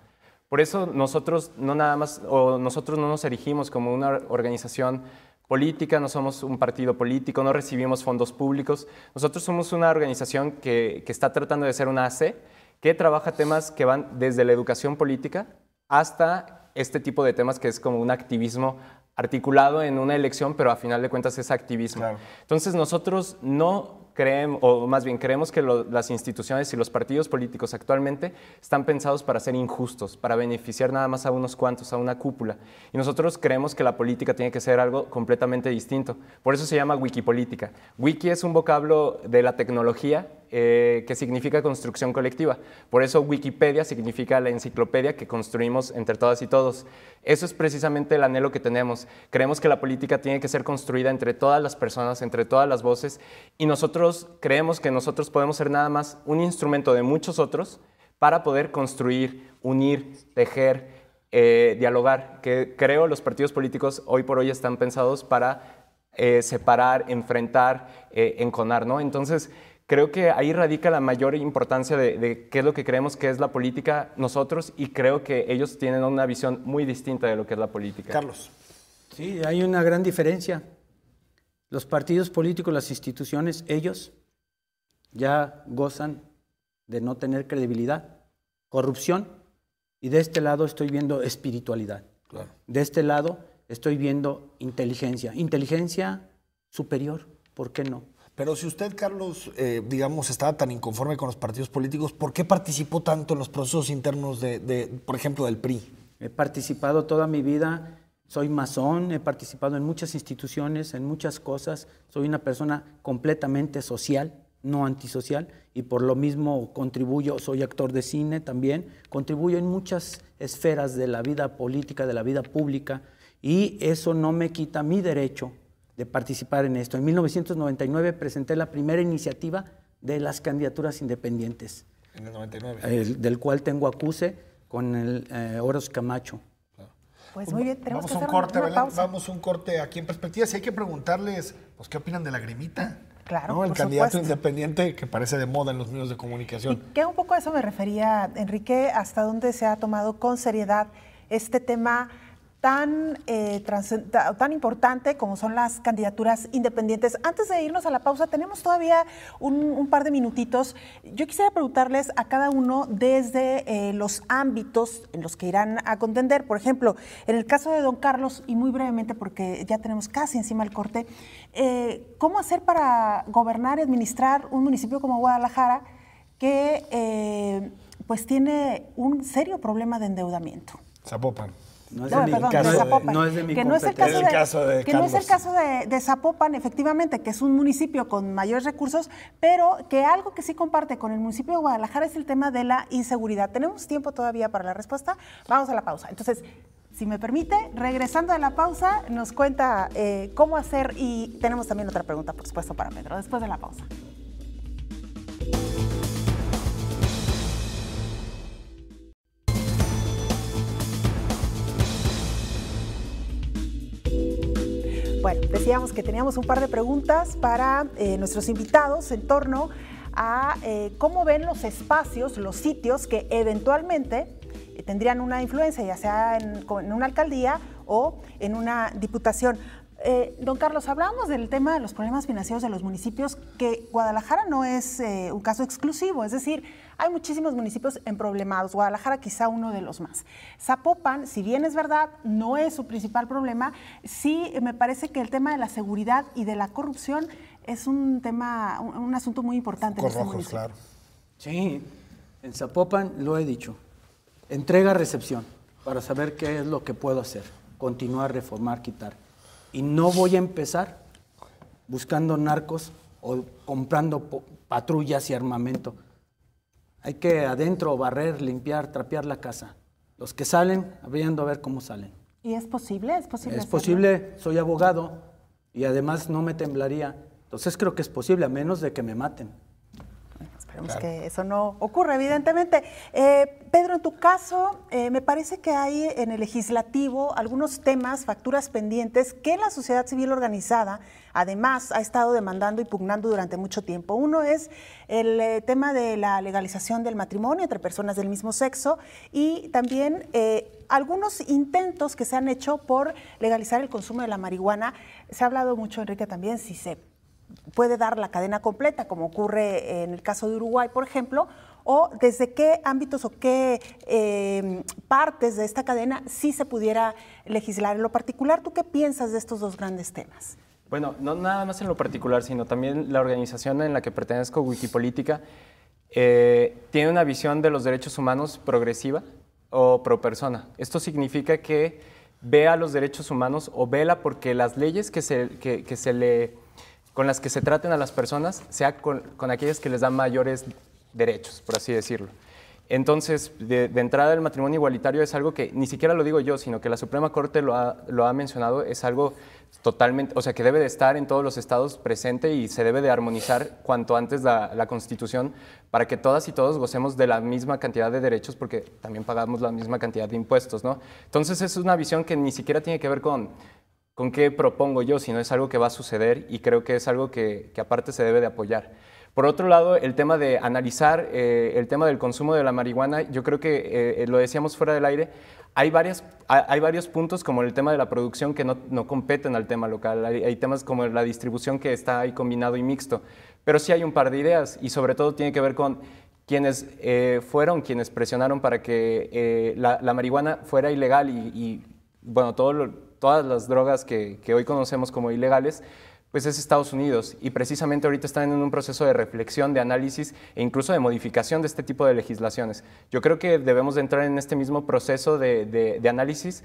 Por eso nosotros no nada más, o nosotros no nos erigimos como una organización política, no somos un partido político, no recibimos fondos públicos. Nosotros somos una organización que, que está tratando de ser una AC, que trabaja temas que van desde la educación política hasta este tipo de temas que es como un activismo articulado en una elección, pero a final de cuentas es activismo. Entonces nosotros no creemos, o más bien creemos que las instituciones y los partidos políticos actualmente están pensados para ser injustos, para beneficiar nada más a unos cuantos, a una cúpula. Y nosotros creemos que la política tiene que ser algo completamente distinto. Por eso se llama wikipolítica. Wiki es un vocablo de la tecnología eh, que significa construcción colectiva. Por eso Wikipedia significa la enciclopedia que construimos entre todas y todos. Eso es precisamente el anhelo que tenemos. Creemos que la política tiene que ser construida entre todas las personas, entre todas las voces, y nosotros creemos que nosotros podemos ser nada más un instrumento de muchos otros para poder construir, unir, tejer, eh, dialogar, que creo los partidos políticos hoy por hoy están pensados para eh, separar, enfrentar, eh, enconar, ¿no? Entonces, creo que ahí radica la mayor importancia de, de, qué es lo que creemos que es la política nosotros y creo que ellos tienen una visión muy distinta de lo que es la política. Carlos. Sí, hay una gran diferencia. Los partidos políticos, las instituciones, ellos ya gozan de no tener credibilidad, corrupción, y de este lado estoy viendo espiritualidad. De este lado estoy viendo inteligencia, inteligencia superior, ¿por qué no? Pero si usted, Carlos, eh, digamos, estaba tan inconforme con los partidos políticos, ¿por qué participó tanto en los procesos internos, de, por ejemplo, del PRI? He participado toda mi vida soy masón, he participado en muchas instituciones, en muchas cosas, soy una persona completamente social, no antisocial, y por lo mismo contribuyo, soy actor de cine también, contribuyo en muchas esferas de la vida política, de la vida pública, y eso no me quita mi derecho de participar en esto. En 1999 presenté la primera iniciativa de las candidaturas independientes. En del cual tengo acuse con el eh, Oros Camacho. Pues, pues muy bien, tenemos vamos que hacer un corte, Vamos un corte aquí en perspectiva. Si hay que preguntarles, pues, ¿qué opinan de la grimita? Claro, ¿no? El candidato independiente que parece de moda en los medios de comunicación. Y que un poco a eso me refería, Enrique, hasta dónde se ha tomado con seriedad este tema tan, eh, tan importante como son las candidaturas independientes. Antes de irnos a la pausa, tenemos todavía un, par de minutitos. Yo quisiera preguntarles a cada uno desde eh, los ámbitos en los que irán a contender. Por ejemplo, en el caso de don Carlos, y muy brevemente porque ya tenemos casi encima el corte, eh, ¿cómo hacer para gobernar y administrar un municipio como Guadalajara que eh, pues tiene un serio problema de endeudamiento? Zapopan. No es, de, mi de, Zapopan, no es de mi el caso, de, Que no es el caso de, Zapopan, efectivamente, que es un municipio con mayores recursos, pero que algo que sí comparte con el municipio de Guadalajara es el tema de la inseguridad. ¿Tenemos tiempo todavía para la respuesta? Vamos a la pausa. Entonces, si me permite, regresando a la pausa, nos cuenta eh, cómo hacer y tenemos también otra pregunta, por supuesto, para Pedro, después de la pausa. Bueno, decíamos que teníamos un par de preguntas para eh, nuestros invitados en torno a eh, cómo ven los espacios, los sitios que eventualmente eh, tendrían una influencia, ya sea en, una alcaldía o en una diputación. don Carlos, hablábamos del tema de los problemas financieros de los municipios, que Guadalajara no es un caso exclusivo, es decir, hay muchísimos municipios en emproblemados, Guadalajara quizá uno de los más. Zapopan, si bien es verdad, no es su principal problema, sí me parece que el tema de la seguridad y de la corrupción es un tema, un, asunto muy importante. Este Con claro. Sí, en Zapopan lo he dicho. Entrega-recepción para saber qué es lo que puedo hacer. Continuar, reformar, quitar. Y no voy a empezar buscando narcos o comprando patrullas y armamento. Hay que adentro barrer, limpiar, trapear la casa. Los que salen, viendo a ver cómo salen. ¿Y es posible? ¿Es posible? Es posible, soy abogado y además no me temblaría. Entonces creo que es posible, a menos de que me maten. Esperemos que eso no ocurra, evidentemente. Eh, Pedro, en tu caso, eh, me parece que hay en el legislativo algunos temas, facturas pendientes que la sociedad civil organizada además ha estado demandando y pugnando durante mucho tiempo. Uno es el eh, tema de la legalización del matrimonio entre personas del mismo sexo y también algunos intentos que se han hecho por legalizar el consumo de la marihuana. Se ha hablado mucho, Enrique, también, si se puede dar la cadena completa, como ocurre en el caso de Uruguay, por ejemplo, o desde qué ámbitos o qué em, partes de esta cadena sí se pudiera legislar en lo particular. ¿Tú qué piensas de estos dos grandes temas? Bueno, no nada más en lo particular, sino también la organización en la que pertenezco, Wikipolítica, eh, tiene una visión de los derechos humanos progresiva o pro persona. Esto significa que vea los derechos humanos o vela porque las leyes que se, que se le con las que se traten a las personas sea con, aquellas que les dan mayores derechos, por así decirlo. Entonces, de, entrada, el matrimonio igualitario es algo que ni siquiera lo digo yo, sino que la Suprema Corte lo ha, mencionado, es algo totalmente, o sea, que debe de estar en todos los estados presente y se debe de armonizar cuanto antes la, la Constitución para que todas y todos gocemos de la misma cantidad de derechos porque también pagamos la misma cantidad de impuestos, ¿no? Entonces, es una visión que ni siquiera tiene que ver con con qué propongo yo, Si no es algo que va a suceder y creo que es algo que, aparte se debe de apoyar. Por otro lado, el tema de analizar eh, el tema del consumo de la marihuana, yo creo que eh, eh, lo decíamos fuera del aire, hay, varias, hay, varios puntos como el tema de la producción que no, competen al tema local, hay, temas como la distribución que está ahí combinado y mixto, pero sí hay un par de ideas y sobre todo tiene que ver con quienes fueron, quienes presionaron para que la, marihuana fuera ilegal y, y bueno, todo lo todas las drogas que, hoy conocemos como ilegales, pues es Estados Unidos y precisamente ahorita están en un proceso de reflexión, de análisis e incluso de modificación de este tipo de legislaciones. Yo creo que debemos de entrar en este mismo proceso de análisis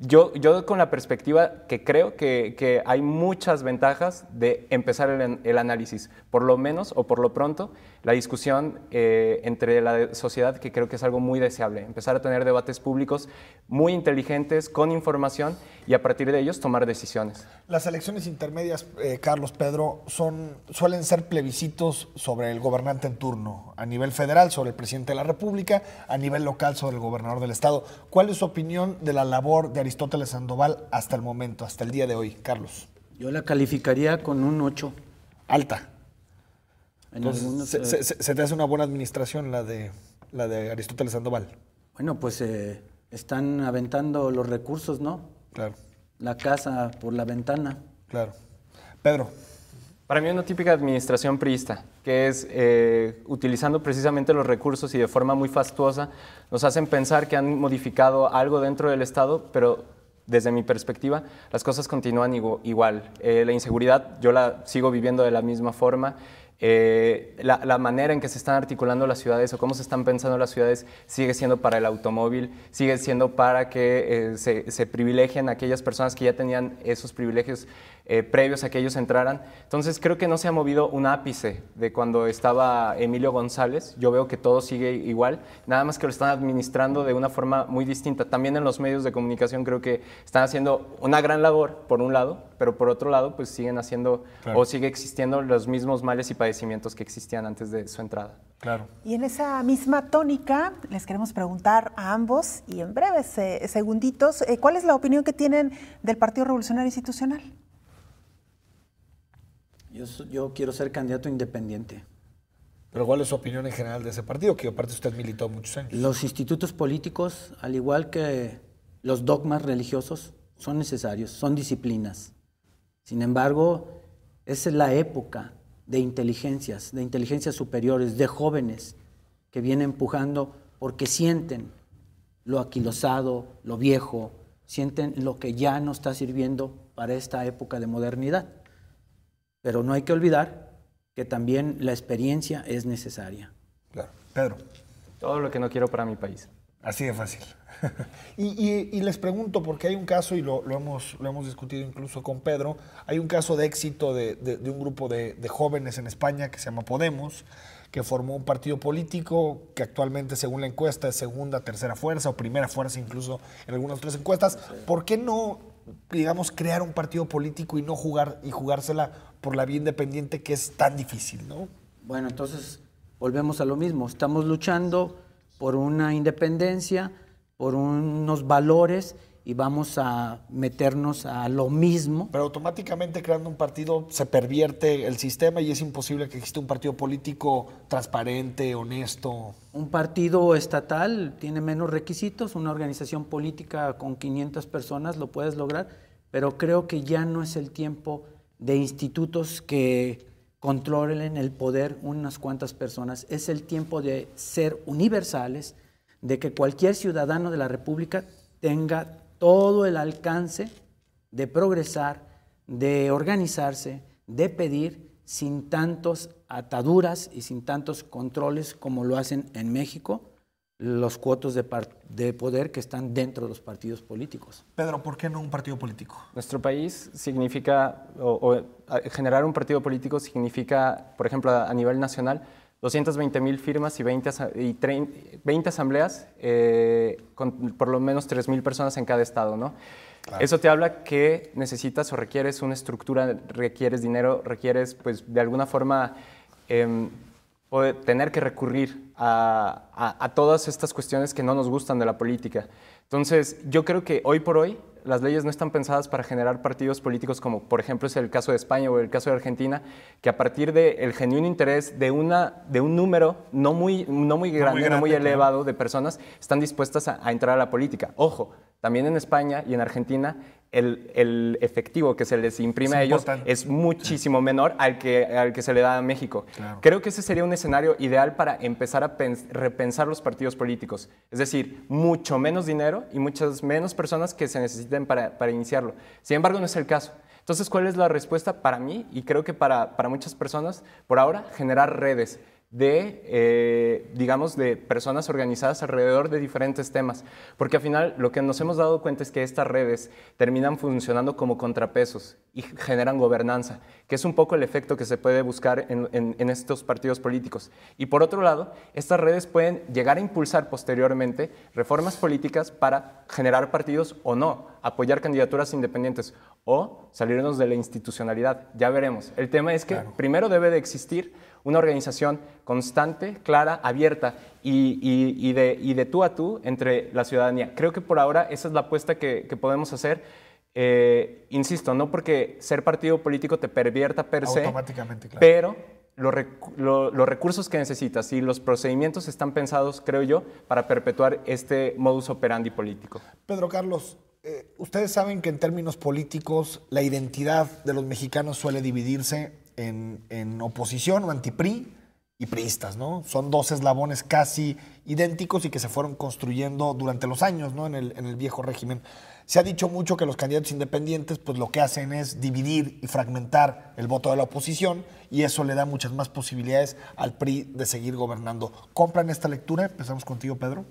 yo, yo con la perspectiva que creo que, hay muchas ventajas de empezar el, el, análisis, por lo menos o por lo pronto, la discusión eh, entre la sociedad, que creo que es algo muy deseable, empezar a tener debates públicos muy inteligentes, con información y a partir de ellos tomar decisiones. Las elecciones intermedias, eh, Carlos Pedro, son, suelen ser plebiscitos sobre el gobernante en turno a nivel federal sobre el presidente de la República, a nivel local sobre el gobernador del estado. ¿Cuál es su opinión de la labor de Aristóteles Sandoval hasta el momento, hasta el día de hoy, Carlos? Yo la calificaría con un 8. Alta. Entonces, eh, se, te hace una buena administración la de, la de Aristóteles Sandoval? Bueno, pues eh, están aventando los recursos, ¿no? Claro. La casa por la ventana. Claro. Pedro. Para mí una típica administración priista, que es eh, utilizando precisamente los recursos y de forma muy fastuosa, nos hacen pensar que han modificado algo dentro del Estado, pero desde mi perspectiva las cosas continúan igual. Eh, la inseguridad yo la sigo viviendo de la misma forma, eh, la, manera en que se están articulando las ciudades o cómo se están pensando las ciudades sigue siendo para el automóvil, sigue siendo para que eh, se, privilegien aquellas personas que ya tenían esos privilegios eh, previos a que ellos entraran. Entonces creo que no se ha movido un ápice de cuando estaba Emilio González. Yo veo que todo sigue igual, nada más que lo están administrando de una forma muy distinta. También en los medios de comunicación creo que están haciendo una gran labor, por un lado, pero por otro lado, pues siguen haciendo o sigue existiendo los mismos males y que existían antes de su entrada. Claro. Y en esa misma tónica, les queremos preguntar a ambos, y en breves eh, segunditos, eh, ¿cuál es la opinión que tienen del Partido Revolucionario Institucional? Yo, yo quiero ser candidato independiente. Pero ¿cuál es su opinión en general de ese partido? Que aparte usted militó muchos años. Los institutos políticos, al igual que los dogmas religiosos, son necesarios, son disciplinas. Sin embargo, esa es la época de inteligencias, de inteligencias superiores, de jóvenes que vienen empujando porque sienten lo aquilosado, lo viejo, sienten lo que ya no está sirviendo para esta época de modernidad. Pero no hay que olvidar que también la experiencia es necesaria. Claro. Pedro. Todo lo que no quiero para mi país. Así de fácil. y, les pregunto, porque hay un caso, y lo, hemos, lo hemos discutido incluso con Pedro, hay un caso de éxito de, un grupo de, jóvenes en España que se llama Podemos, que formó un partido político que actualmente, según la encuesta, es segunda, tercera fuerza o primera fuerza incluso en algunas otras encuestas. ¿Por qué no, digamos, crear un partido político y no jugar y jugársela por la vía independiente que es tan difícil, no? Bueno, entonces volvemos a lo mismo. Estamos luchando por una independencia, por unos valores y vamos a meternos a lo mismo. Pero automáticamente creando un partido se pervierte el sistema y es imposible que exista un partido político transparente, honesto. Un partido estatal tiene menos requisitos, una organización política con 500 personas lo puedes lograr, pero creo que ya no es el tiempo de institutos que controlen el poder unas cuantas personas. Es el tiempo de ser universales, de que cualquier ciudadano de la República tenga todo el alcance de progresar, de organizarse, de pedir sin tantas ataduras y sin tantos controles como lo hacen en México los cuotos de, poder que están dentro de los partidos políticos. Pedro, ¿por qué no un partido político? Nuestro país significa, o, generar un partido político significa, por ejemplo, a, nivel nacional, 220 mil firmas y 20, asambleas eh, con por lo menos 3 mil personas en cada estado, ¿no? Eso te habla que necesitas o requieres una estructura, requieres dinero, requieres, pues, de alguna forma em, tener que recurrir a, todas estas cuestiones que no nos gustan de la política. Entonces, yo creo que hoy por hoy las leyes no están pensadas para generar partidos políticos como por ejemplo es el caso de España o el caso de Argentina, que a partir del genuino interés de, una, de un número no muy, no muy grande, no muy, elevado de personas, están dispuestas a, entrar a la política. Ojo, también en España y en Argentina el, efectivo que se les imprime a ellos es muchísimo menor al que, al que se le da a México. Creo que ese sería un escenario ideal para empezar a repensar los partidos políticos. Es decir, mucho menos dinero y muchas menos personas que se necesiten para, iniciarlo. Sin embargo, no es el caso. Entonces, ¿cuál es la respuesta para mí y creo que para muchas personas por ahora? Generar redes de, eh, digamos, de personas organizadas alrededor de diferentes temas. Porque al final lo que nos hemos dado cuenta es que estas redes terminan funcionando como contrapesos y generan gobernanza, que es un poco el efecto que se puede buscar en, estos partidos políticos. Y por otro lado, estas redes pueden llegar a impulsar posteriormente reformas políticas para generar partidos o no, apoyar candidaturas independientes o salirnos de la institucionalidad. Ya veremos. El tema es que primero debe de existir una organización constante, clara, abierta y, de, tú a tú entre la ciudadanía. Creo que por ahora esa es la apuesta que, podemos hacer. Eh, insisto, no porque ser partido político te pervierta per se, Automáticamente, pero los, recursos que necesitas y los procedimientos están pensados, creo yo, para perpetuar este modus operandi político. Pedro Carlos, eh, ustedes saben que en términos políticos la identidad de los mexicanos suele dividirse en, oposición o anti-PRI y priistas, ¿no? Son dos eslabones casi idénticos y que se fueron construyendo durante los años, ¿no? En el, en el, viejo régimen. Se ha dicho mucho que los candidatos independientes, pues lo que hacen es dividir y fragmentar el voto de la oposición y eso le da muchas más posibilidades al PRI de seguir gobernando. ¿Compran esta lectura? Empezamos contigo, Pedro.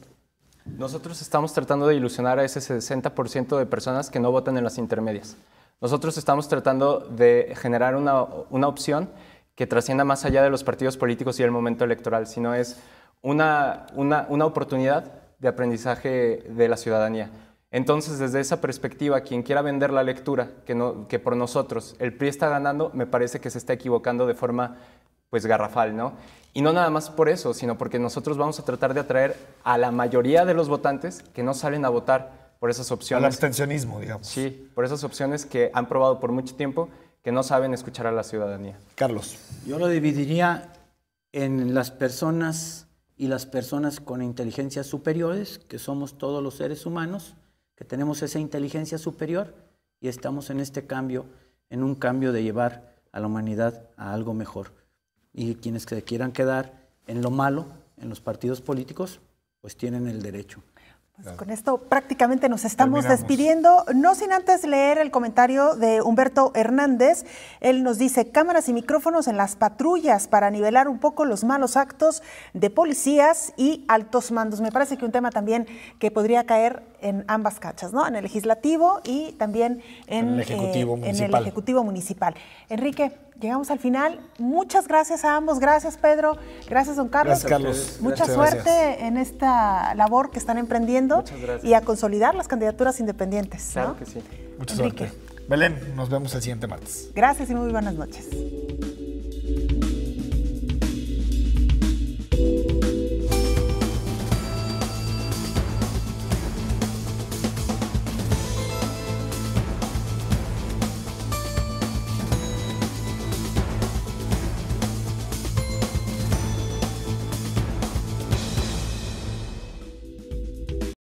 Nosotros estamos tratando de ilusionar a ese 60% de personas que no votan en las intermedias. Nosotros estamos tratando de generar una, opción que trascienda más allá de los partidos políticos y el momento electoral, sino es una, una, oportunidad de aprendizaje de la ciudadanía. Entonces, desde esa perspectiva, quien quiera vender la lectura, que, por nosotros el PRI está ganando, me parece que se está equivocando de forma pues garrafal, ¿no? Y no nada más por eso, sino porque nosotros vamos a tratar de atraer a la mayoría de los votantes que no salen a votar por esas opciones. Al abstencionismo, digamos. Sí, por esas opciones que han probado por mucho tiempo que no saben escuchar a la ciudadanía. Carlos. Yo lo dividiría en las personas y las personas con inteligencias superiores, que somos todos los seres humanos, que tenemos esa inteligencia superior y estamos en este cambio, en un cambio de llevar a la humanidad a algo mejor. Y quienes se quieran quedar en lo malo, en los partidos políticos, pues tienen el derecho. Pues con esto prácticamente nos estamos despidiendo, no sin antes leer el comentario de Humberto Hernández. Él nos dice cámaras y micrófonos en las patrullas para nivelar un poco los malos actos de policías y altos mandos. Me parece que un tema también que podría caer en ambas cachas, ¿no? En el legislativo y también en el eh, Ejecutivo Municipal. Enrique, llegamos al final. Muchas gracias a ambos. Gracias, Pedro. Gracias, don Carlos. Gracias, Carlos. Mucha suerte en esta labor que están emprendiendo y a consolidar las candidaturas independientes. Claro que sí. Muchas gracias. Belén, nos vemos el siguiente martes. Gracias y muy buenas noches.